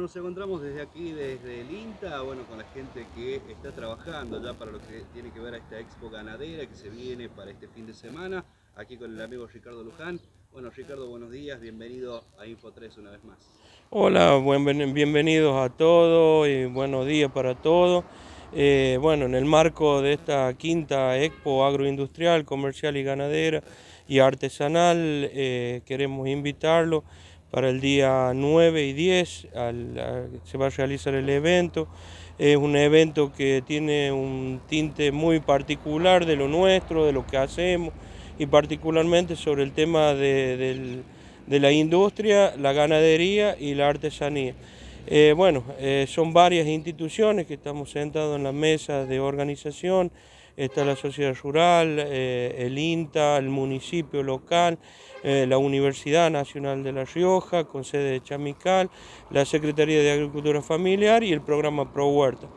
nos encontramos desde aquí, desde el INTA, bueno, con la gente que está trabajando ya para lo que tiene que ver a esta expo ganadera que se viene para este fin de semana, aquí con el amigo Ricardo Luján. Bueno, Ricardo, buenos días, bienvenido a Info3 una vez más. Hola, bienvenidos a todos y buenos días para todos. Eh, bueno, en el marco de esta quinta expo agroindustrial, comercial y ganadera y artesanal, eh, queremos invitarlo para el día 9 y 10 se va a realizar el evento. Es un evento que tiene un tinte muy particular de lo nuestro, de lo que hacemos y particularmente sobre el tema de la industria, la ganadería y la artesanía. Eh, bueno, eh, son varias instituciones que estamos sentados en las mesas de organización, está la sociedad rural, eh, el INTA, el municipio local, la Universidad Nacional de La Rioja, con sede de Chamical, la Secretaría de Agricultura Familiar y el programa Pro Huerta.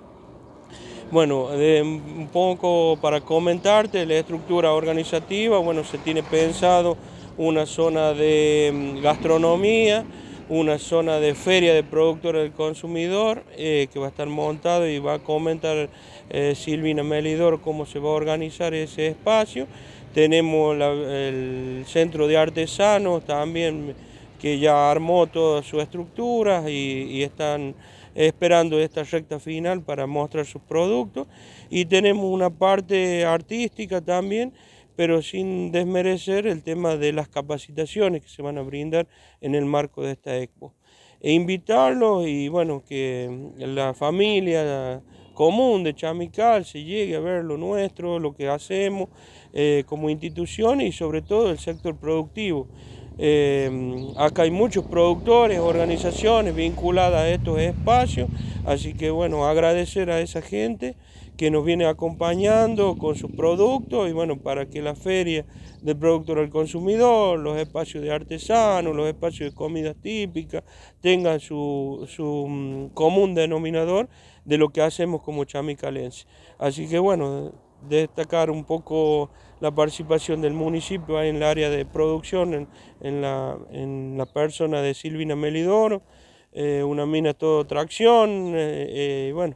Bueno, un poco para comentarte la estructura organizativa, bueno, se tiene pensado una zona de mm, gastronomía, una zona de feria de productores del consumidor eh, que va a estar montado y va a comentar eh, Silvina Melidor cómo se va a organizar ese espacio. Tenemos el centro de artesanos también que ya armó todas sus estructuras y están esperando esta recta final para mostrar sus productos. Y tenemos una parte artística también pero sin desmerecer el tema de las capacitaciones que se van a brindar en el marco de esta expo. E invitarlos y bueno, que la familia común de Chamical se llegue a ver lo nuestro, lo que hacemos eh, como institución y sobre todo el sector productivo. Eh, acá hay muchos productores, organizaciones vinculadas a estos espacios, así que bueno, agradecer a esa gente que nos viene acompañando con sus productos y bueno, para que la feria del productor al consumidor, los espacios de artesanos, los espacios de comida típica, tengan su, su mm, común denominador de lo que hacemos como chamicalense. Así que bueno, destacar un poco la participación del municipio en el área de producción, en, la, en la, persona de Silvina Melidoro, eh, una mina todo tracción, eh, eh, y bueno,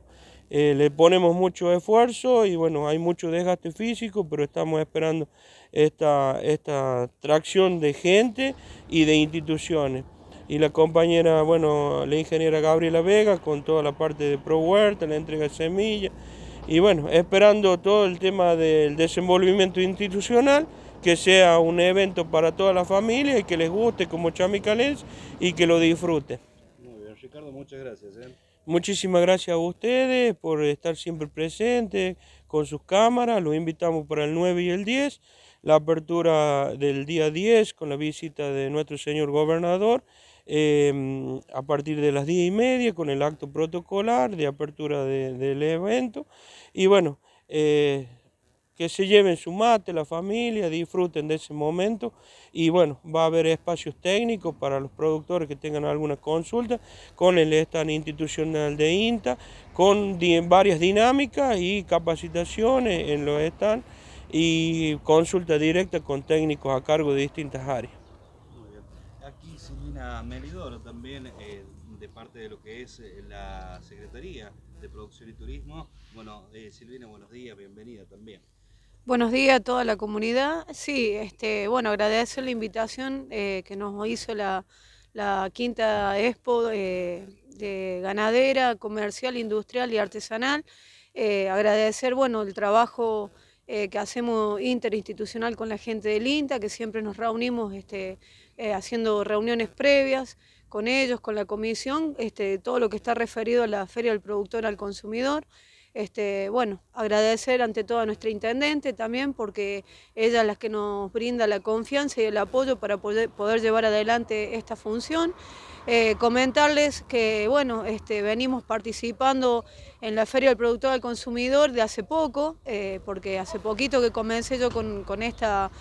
eh, le ponemos mucho esfuerzo y bueno, hay mucho desgaste físico, pero estamos esperando esta, esta tracción de gente y de instituciones. Y la compañera, bueno, la ingeniera Gabriela Vega con toda la parte de Pro Huerta, la entrega de semillas. Y bueno, esperando todo el tema del desenvolvimiento institucional, que sea un evento para toda la familia y que les guste como chamicales y que lo disfruten. Muy bien, Ricardo, muchas gracias. ¿eh? Muchísimas gracias a ustedes por estar siempre presentes con sus cámaras. Los invitamos para el 9 y el 10. La apertura del día 10 con la visita de nuestro señor gobernador em, a partir de las 10 y media con el acto protocolar de apertura del evento. Y bueno, eh, que se lleven su mate, la familia, disfruten de ese momento y bueno, va a haber espacios técnicos para los productores que tengan alguna consulta con el stand institucional de INTA, con varias dinámicas y capacitaciones en los stands y consulta directa con técnicos a cargo de distintas áreas. Aquí Silvina Melidor, también, eh, de parte de lo que es eh, la Secretaría de Producción y Turismo. Bueno, eh, Silvina, buenos días, bienvenida también. Buenos días a toda la comunidad. Sí, este, bueno, agradecer la invitación eh, que nos hizo la, quinta expo eh, de ganadera, comercial, industrial y artesanal. Eh, agradecer, bueno, el trabajo que hacemos interinstitucional con la gente del INTA, que siempre nos reunimos este, haciendo reuniones previas con ellos, con la comisión, este, todo lo que está referido a la Feria del Productor al Consumidor. Este, bueno, agradecer ante todo a nuestra intendente también, porque ella es la que nos brinda la confianza y el apoyo para poder, llevar adelante esta función. Eh, comentarles que bueno, este, venimos participando en la Feria del Productor al Consumidor de hace poco, eh, porque hace poquito que comencé yo con, esta,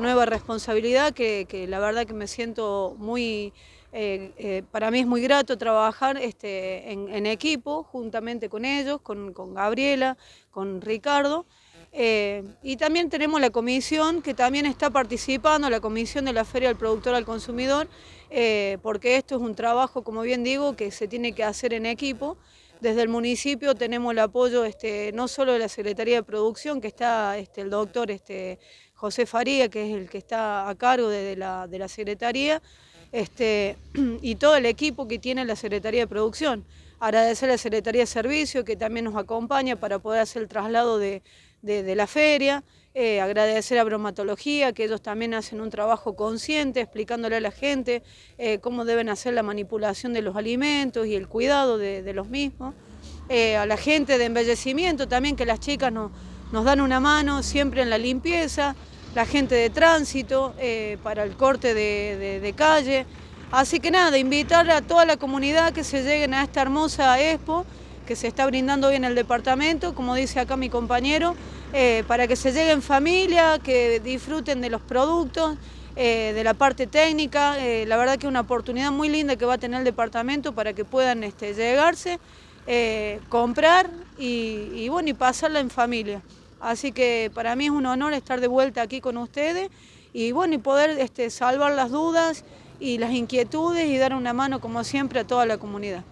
nueva responsabilidad que la verdad que me siento muy eh, para mí es muy grato trabajar este, en, equipo, juntamente con ellos, con, Gabriela, con Ricardo. Eh, y también tenemos la comisión que también está participando, la comisión de la Feria del Productor al Consumidor, eh, porque esto es un trabajo, como bien digo, que se tiene que hacer en equipo. Desde el municipio tenemos el apoyo este, no solo de la Secretaría de Producción, que está este, el doctor José Faría, que es el que está a cargo de la Secretaría, este, y todo el equipo que tiene la Secretaría de Producción. Agradecer a la Secretaría de Servicio que también nos acompaña para poder hacer el traslado de, la feria. Eh, agradecer a Bromatología, que ellos también hacen un trabajo consciente, explicándole a la gente eh, cómo deben hacer la manipulación de los alimentos y el cuidado de, los mismos. Eh, a la gente de embellecimiento también, que las chicas nos dan una mano siempre en la limpieza la gente de tránsito, eh, para el corte de, calle. Así que nada, invitar a toda la comunidad que se lleguen a esta hermosa expo que se está brindando hoy en el departamento, como dice acá mi compañero, eh, para que se lleguen familia, que disfruten de los productos, eh, de la parte técnica. la verdad que es una oportunidad muy linda que va a tener el departamento para que puedan este, llegarse, comprar y, bueno, y pasarla en familia. Así que para mí es un honor estar de vuelta aquí con ustedes y bueno, y poder este, salvar las dudas y las inquietudes y dar una mano como siempre a toda la comunidad.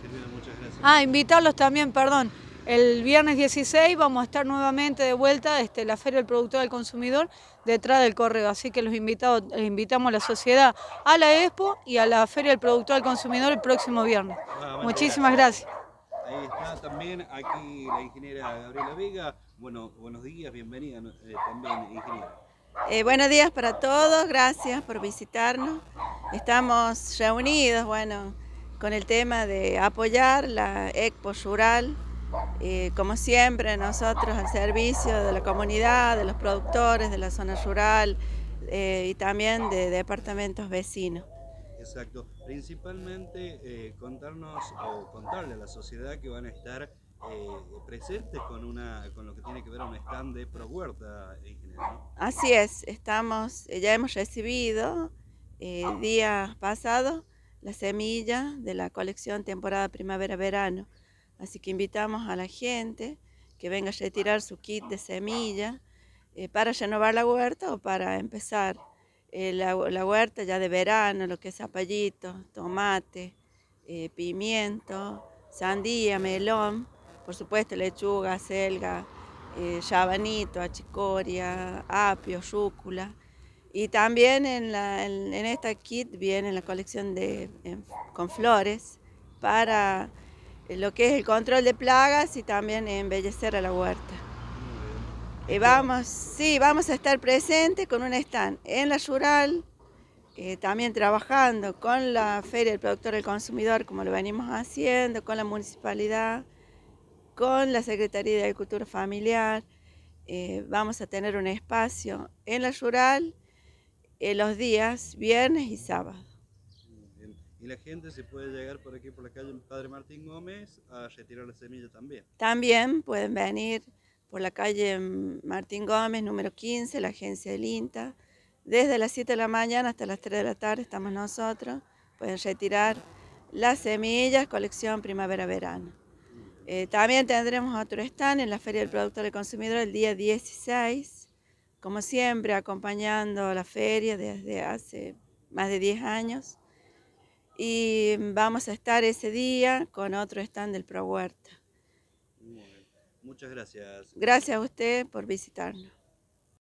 Silvina, muchas gracias. Ah, invitarlos también, perdón. El viernes 16 vamos a estar nuevamente de vuelta este, la Feria del Productor al Consumidor detrás del correo. Así que los invitados, eh, invitamos a la sociedad a la Expo y a la Feria del Productor al Consumidor el próximo viernes. Muchísimas gracias. Ahí está también aquí la ingeniera Gabriela Vega. Bueno, buenos días, bienvenida eh, también, ingeniera. Eh, buenos días para todos, gracias por visitarnos. Estamos reunidos, bueno, con el tema de apoyar la Expo Rural, eh, como siempre nosotros al servicio de la comunidad, de los productores de la zona rural y también de departamentos vecinos. Exacto. Principalmente eh, contarnos o contarle a la sociedad que van a estar eh, presentes con, una, con lo que tiene que ver un stand de Pro Huerta en general. Así es, estamos, eh, ya hemos recibido eh, días pasados la semilla de la colección temporada primavera-verano. Así que invitamos a la gente que venga a retirar su kit de semilla para renovar la huerta o para empezar eh, la, huerta ya de verano, lo que es zapallito, tomate, eh, pimiento, sandía, melón, por supuesto lechuga, selga, eh, achicoria, apio, rúcula. Y también en, la, en, esta kit viene la colección de, con flores para eh, lo que es el control de plagas y también embellecer a la huerta. Eh, vamos, sí, vamos a estar presentes con un stand en la rural, eh, también trabajando con la Feria del Productor y el Consumidor, como lo venimos haciendo, con la municipalidad, con la Secretaría de Agricultura Familiar. Eh, vamos a tener un espacio en la rural los días viernes y sábado. Y la gente se puede llegar por aquí, por la calle Padre Martín Gómez, a retirar la semilla también. También pueden venir por la calle Martín Gómez, número 15, la agencia del INTA. Desde las 7 de la mañana hasta las 3 de la tarde estamos nosotros. Pueden retirar las semillas, colección primavera-verano. Eh, también tendremos otro stand en la Feria del Producto del Consumidor el día 16, como siempre acompañando la feria desde hace más de 10 años. Y vamos a estar ese día con otro stand del Pro Huerta. Muchas gracias. Gracias a usted por visitarnos.